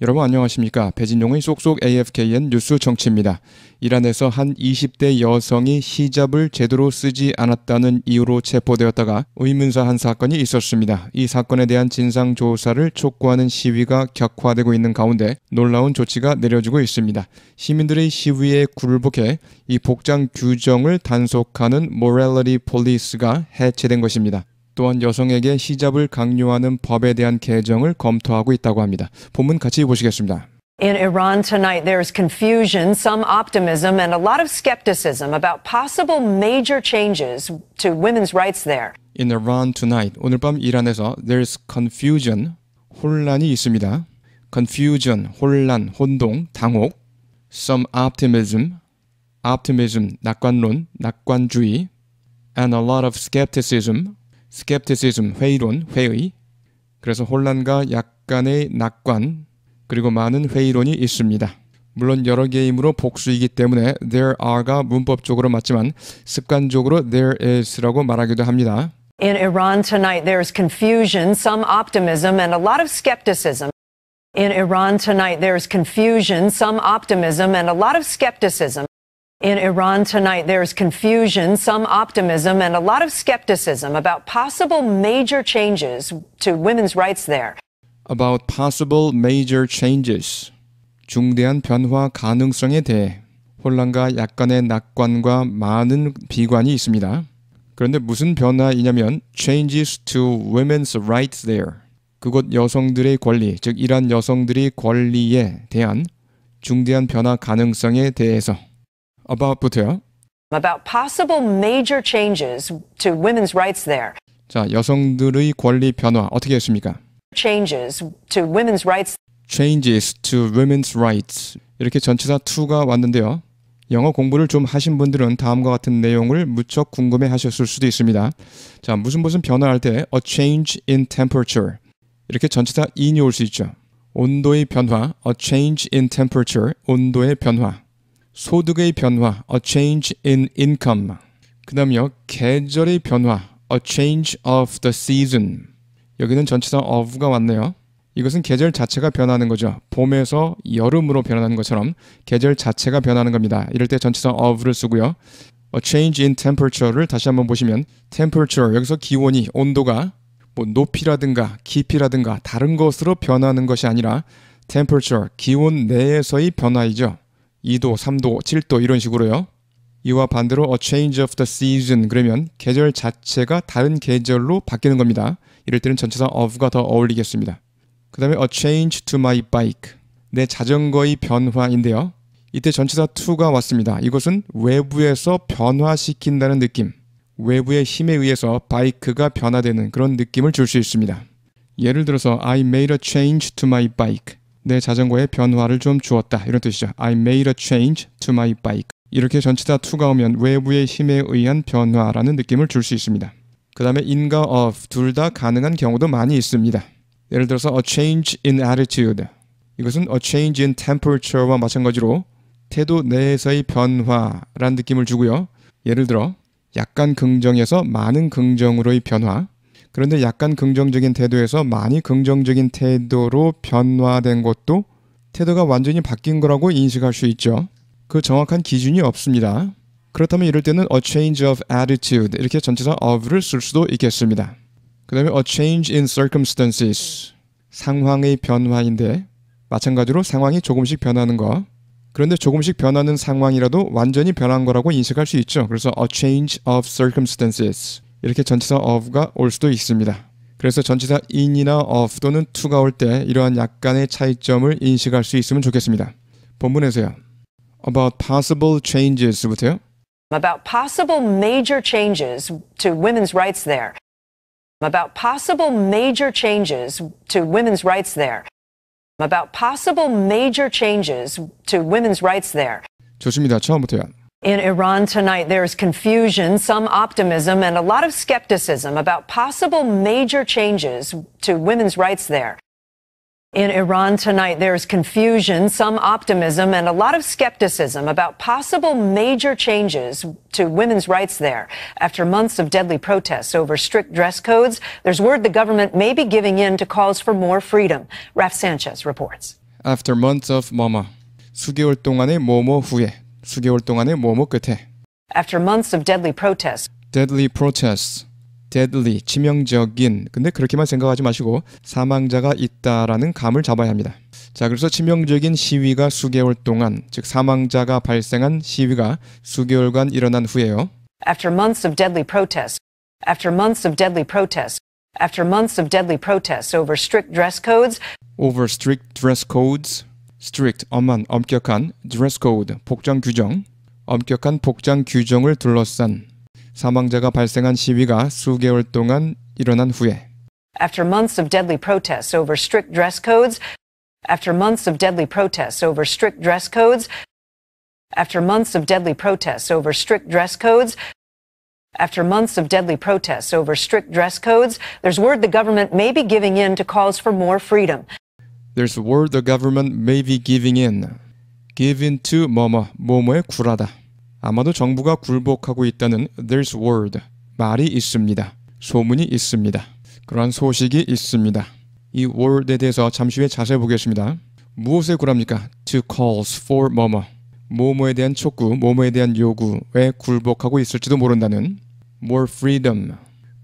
여러분 안녕하십니까. 배진용의 쏙쏙 AFKN 뉴스 정치입니다. 이란에서 한 20대 여성이 시잡을 제대로 쓰지 않았다는 이유로 체포되었다가 의문사한 사건이 있었습니다. 이 사건에 대한 진상조사를 촉구하는 시위가 격화되고 있는 가운데 놀라운 조치가 내려지고 있습니다. 시민들의 시위에 굴복해 이 복장 규정을 단속하는 모렐리 폴리스가 해체된 것입니다. 또한 여성에게 시잡을 강요하는 법에 대한 개정을 검토하고 있다고 합니다. 본문 같이 보시겠습니다. In Iran tonight, there's confusion, some optimism, and a lot of skepticism about possible major changes to women's rights there. In Iran tonight, 오늘 밤 이란에서 there's confusion, 혼란이 있습니다. confusion, 혼란, 혼동, 당혹, some optimism, optimism, 낙관론, 낙관주의, and a lot of skepticism, 스케프티시즘, 회의론, 회의. 그래서 혼란과 약간의 낙관, 그리고 많은 회의론이 있습니다. 물론 여러 개이므로 복수이기 때문에 there are가 문법적으로 맞지만 습관적으로 there is라고 말하기도 합니다. In Iran tonight there is confusion, some optimism and a lot of skepticism. In Iran tonight there is confusion, some optimism and a lot of skepticism. In Iran tonight, there's confusion, some optimism, and a lot of skepticism about possible major changes to women's rights there. About possible major changes. 중대한 변화 가능성에 대해 혼란과 약간의 낙관과 많은 비관이 있습니다. 그런데 무슨 변화이냐면 changes to women's rights there. 그곳 여성들의 권리, 즉 이란 여성들의 권리에 대한 중대한 변화 가능성에 대해서 about부터요. About possible major changes to women's rights there. 자, 여성들의 권리 변화 어떻게 했습니까? Changes to women's rights. Changes to women's rights. 이렇게 전치사 2가 왔는데요. 영어 공부를 좀 하신 분들은 다음과 같은 내용을 무척 궁금해 하셨을 수도 있습니다. 자, 무슨 무슨 변화할 때 a change in temperature 이렇게 전치사 in이 올 수 있죠. 온도의 변화, a change in temperature, 온도의 변화. 소득의 변화, a change in income. 그다음요 계절의 변화, a change of the season. 여기는 전체사 of가 왔네요. 이것은 계절 자체가 변하는 거죠. 봄에서 여름으로 변하는 것처럼 계절 자체가 변하는 겁니다. 이럴 때전체사 of를 쓰고요. a change in temperature를 다시 한번 보시면 temperature 여기서 기온이 온도가 뭐 높이라든가 깊이라든가 다른 것으로 변하는 것이 아니라 temperature 기온 내에서의 변화이죠. 2도, 3도, 7도 이런 식으로요. 이와 반대로 a change of the season 그러면 계절 자체가 다른 계절로 바뀌는 겁니다. 이럴 때는 전체상 of가 더 어울리겠습니다. 그 다음에 a change to my bike 내 자전거의 변화인데요. 이때 전체사 to가 왔습니다. 이것은 외부에서 변화시킨다는 느낌, 외부의 힘에 의해서 바이크가 변화되는 그런 느낌을 줄 수 있습니다. 예를 들어서 I made a change to my bike. 내 자전거에 변화를 좀 주었다. 이런 뜻이죠. I made a change to my bike. 이렇게 전체 다 to가 오면 외부의 힘에 의한 변화라는 느낌을 줄 수 있습니다. 그 다음에 in과 of 둘 다 가능한 경우도 많이 있습니다. 예를 들어서 a change in attitude. 이것은 a change in temperature와 마찬가지로 태도 내에서의 변화라는 느낌을 주고요. 예를 들어 약간 긍정에서 많은 긍정으로의 변화 그런데 약간 긍정적인 태도에서 많이 긍정적인 태도로 변화된 것도 태도가 완전히 바뀐 거라고 인식할 수 있죠. 그 정확한 기준이 없습니다. 그렇다면 이럴 때는 a change of attitude 이렇게 전체사 of를 쓸 수도 있겠습니다. 그 다음에 a change in circumstances 상황의 변화인데 마찬가지로 상황이 조금씩 변하는 거 그런데 조금씩 변하는 상황이라도 완전히 변한 거라고 인식할 수 있죠. 그래서 a change of circumstances 이렇게 전치사 of가 올 수도 있습니다. 그래서 전치사 in이나 of 또는 to가 올 때 이러한 약간의 차이점을 인식할 수 있으면 좋겠습니다. 본문에서요. About possible changes부터요. About possible major changes to women's rights there. About possible major changes to women's rights there. About possible major changes to women's rights there. 좋습니다. 처음부터요. In Iran tonight, there's confusion, some optimism, and a lot of skepticism about possible major changes to women's rights there. In Iran tonight, there's confusion, some optimism, and a lot of skepticism about possible major changes to women's rights there. After months of deadly protests over strict dress codes, there's word the government may be giving in to calls for more freedom. Raf Sanchez reports. After months of MoMA, 수개월 동안의 모모 후에 수개월 동안의 모모 끝에 After months of deadly protests. deadly protests deadly 치명적인 근데 그렇게만 생각하지 마시고 사망자가 있다라는 감을 잡아야 합니다. 자 그래서 치명적인 시위가 수개월 동안 즉 사망자가 발생한 시위가 수개월간 일어난 후에요. After months of deadly protests. After months of deadly protests. After months of deadly protests over strict dress codes. over strict dress codes strict 엄한 엄격한 dress code 복장 규정 엄격한 복장 규정을 둘러싼 사망자가 발생한 시위가 수 개월 동안 일어난 후에 After months of deadly protests over strict dress codes After months of deadly protests over strict dress codes After months of deadly protests over strict dress codes After months of deadly protests over strict dress codes, there's word the government may be giving in to calls for more freedom. There's a word the government may be giving in. Give in to 뭐뭐, 뭐뭐에 굴하다. 아마도 정부가 굴복하고 있다는 there's word, 말이 있습니다. 소문이 있습니다. 그러한 소식이 있습니다. 이 word에 대해서 잠시 후에 자세히 보겠습니다. 무엇에 굴합니까? To calls for 뭐뭐. 뭐뭐에 대한 촉구, 뭐뭐에 대한 요구에 굴복하고 있을지도 모른다는 more freedom,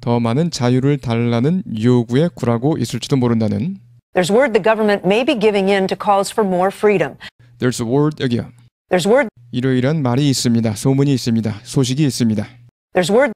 더 많은 자유를 달라는 요구에 굴하고 있을지도 모른다는 There's word the government may be giving in to calls for more freedom. There's word 여기요. There's word. 이러이런 말이 있습니다. 소문이 있습니다. 소식이 있습니다. There's word.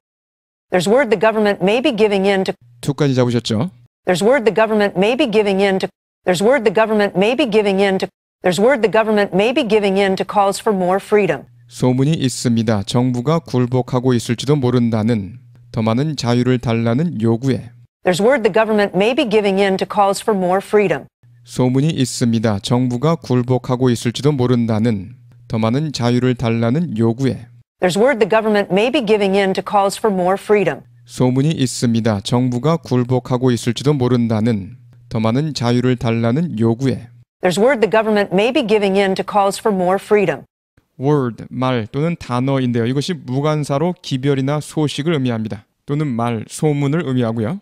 There's word the government may be giving in to. 두 가지 잡으셨죠? There's word the government may be giving in to. There's word the government may be giving in to. There's word the government may be giving in to calls for more freedom. 소문이 있습니다. 정부가 굴복하고 있을지도 모른다는 더 많은 자유를 달라는 요구에 There's word the government may be giving in to calls for more freedom. 소문이 있습니다. 정부가 굴복하고 있을지도 모른다는 더 많은 자유를 달라는 요구에. There's word the government may be giving in to calls for more freedom. 소문이 있습니다. 정부가 굴복하고 있을지도 모른다는 더 많은 자유를 달라는 요구에. There's word the government may be giving in to calls for more freedom. word 말 또는 단어인데요. 이것이 무관사로 기별이나 소식을 의미합니다. 또는 말, 소문을 의미하고요.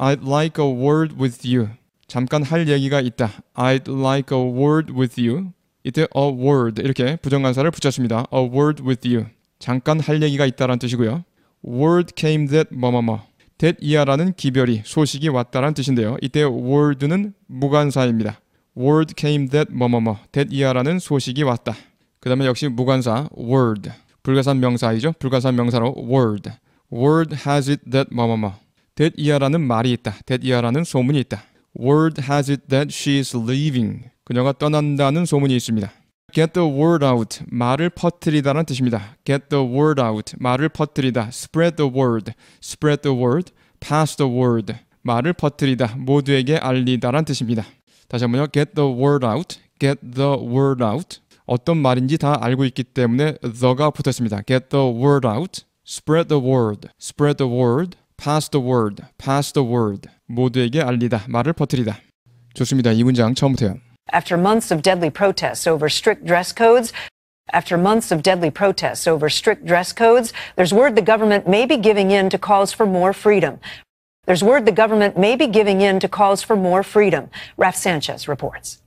I'd like a word with you. 잠깐 할 얘기가 있다. I'd like a word with you. 이때 a word 이렇게 부정관사를 붙였습니다. a word with you. 잠깐 할 얘기가 있다라는 뜻이고요. word came that 뭐뭐뭐. that 이하라는 기별이 소식이 왔다라는 뜻인데요. 이때 word는 무관사입니다. word came that 뭐뭐뭐. that 이하라는 소식이 왔다. 그다음에 역시 무관사 word. 불가산 명사이죠. 불가산 명사로 word. word has it that 뭐뭐뭐. that 이하라는 말이 있다. that 이하라는 소문이 있다. Word has it that she is leaving. 그녀가 떠난다는 소문이 있습니다. Get the word out. 말을 퍼뜨리다라는 뜻입니다. Get the word out. 말을 퍼뜨리다. Spread the word. Spread the word. Pass the word. 말을 퍼뜨리다. 모두에게 알리다라는 뜻입니다. 다시 한번요. Get the word out. Get the word out. 어떤 말인지 다 알고 있기 때문에 the가 붙었습니다. Get the word out. Spread the word. Spread the word. pass the word, pass the word. 모두에게 알리다, 말을 퍼뜨리다. 좋습니다. 이 문장 처음부터요. After months of deadly protests over strict dress codes, After months of deadly protests over strict dress codes, there's word the government may be giving in to calls for more freedom. There's word the government may be giving in to calls for more freedom. Raf Sanchez reports.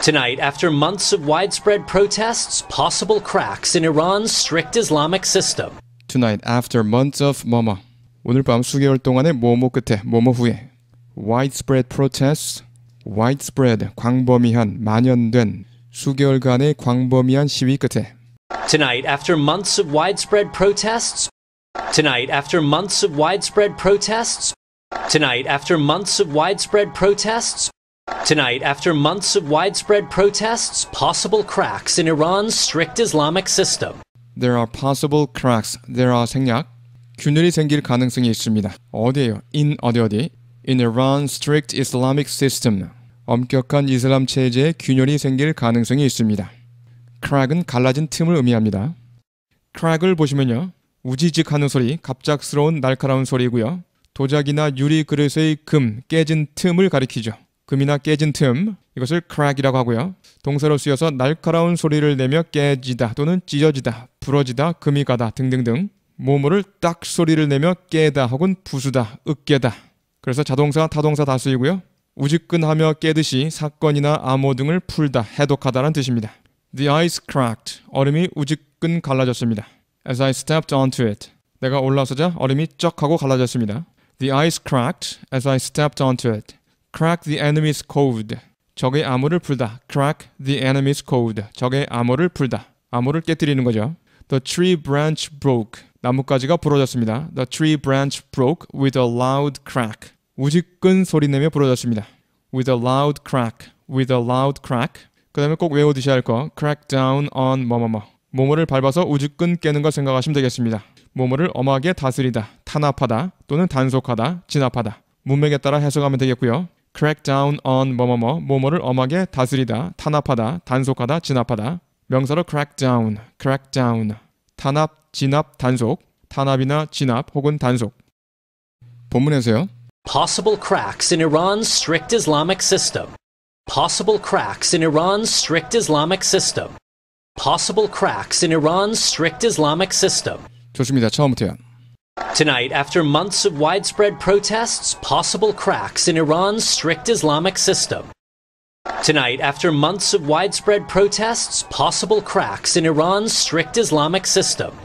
Tonight, after months of widespread protests, possible cracks in Iran's strict Islamic system tonight after months of 뭐뭐. 오늘 밤 수개월 동안의 모모 끝에 모모 후에 widespread protests, widespread 광범위한 만연된 수개월간의 광범위한 시위 끝에 Tonight after months of widespread protests Tonight after months of widespread protests Tonight after months of widespread protests Tonight, after months of widespread protests, possible cracks in Iran's strict Islamic system. There are possible cracks. There are 생략. 균열이 생길 가능성이 있습니다. 어디에요? In 어디 어디? In Iran strict Islamic system. 엄격한 이슬람 체제에 균열이 생길 가능성이 있습니다. crack은 갈라진 틈을 의미합니다. crack을 보시면요. 우지직 하는 소리, 갑작스러운 날카로운 소리고요. 도자기나 유리 그릇의 금, 깨진 틈을 가리키죠. 금이나 깨진 틈 이것을 crack이라고 하고요. 동사로 쓰여서 날카로운 소리를 내며 깨지다 또는 찢어지다, 부러지다, 금이 가다 등등등 모모를 딱 소리를 내며 깨다 혹은 부수다, 으깨다 그래서 자동사, 타동사 다 쓰이고요. 우직근하며 깨듯이 사건이나 암호 등을 풀다, 해독하다라는 뜻입니다. The ice cracked. 얼음이 우직근 갈라졌습니다. As I stepped onto it. 내가 올라서자 얼음이 쩍 하고 갈라졌습니다. The ice cracked as I stepped onto it. crack the enemy's code. 적의 암호를 풀다. crack the enemy's code. 적의 암호를 풀다. 암호를 깨뜨리는 거죠. The tree branch broke. 나뭇가지가 부러졌습니다. The tree branch broke with a loud crack. 우직근 소리내며 부러졌습니다. With a loud crack. With a loud crack. 그 다음에 꼭 외워두셔야 할 거. Crack down on 뭐뭐뭐. 모모를 밟아서 우직근 깨는 걸 생각하시면 되겠습니다. 모모를 엄하게 다스리다, 탄압하다 또는 단속하다, 진압하다. 문맥에 따라 해석하면 되겠고요. crack down on 뭐뭐뭐 뭐뭐를 엄하게 다스리다, 탄압하다, 단속하다, 진압하다. 명사로 crack down, crack down. 탄압, 진압, 단속. 탄압이나 진압 혹은 단속. 본문에서요. Possible cracks in Iran's strict Islamic system. Possible cracks in Iran's strict Islamic system. Possible cracks in Iran's strict Islamic system. 좋습니다. 처음부터요. Tonight, after months of widespread protests, possible cracks in Iran's strict Islamic system. Tonight, after months of widespread protests, possible cracks in Iran's strict Islamic system.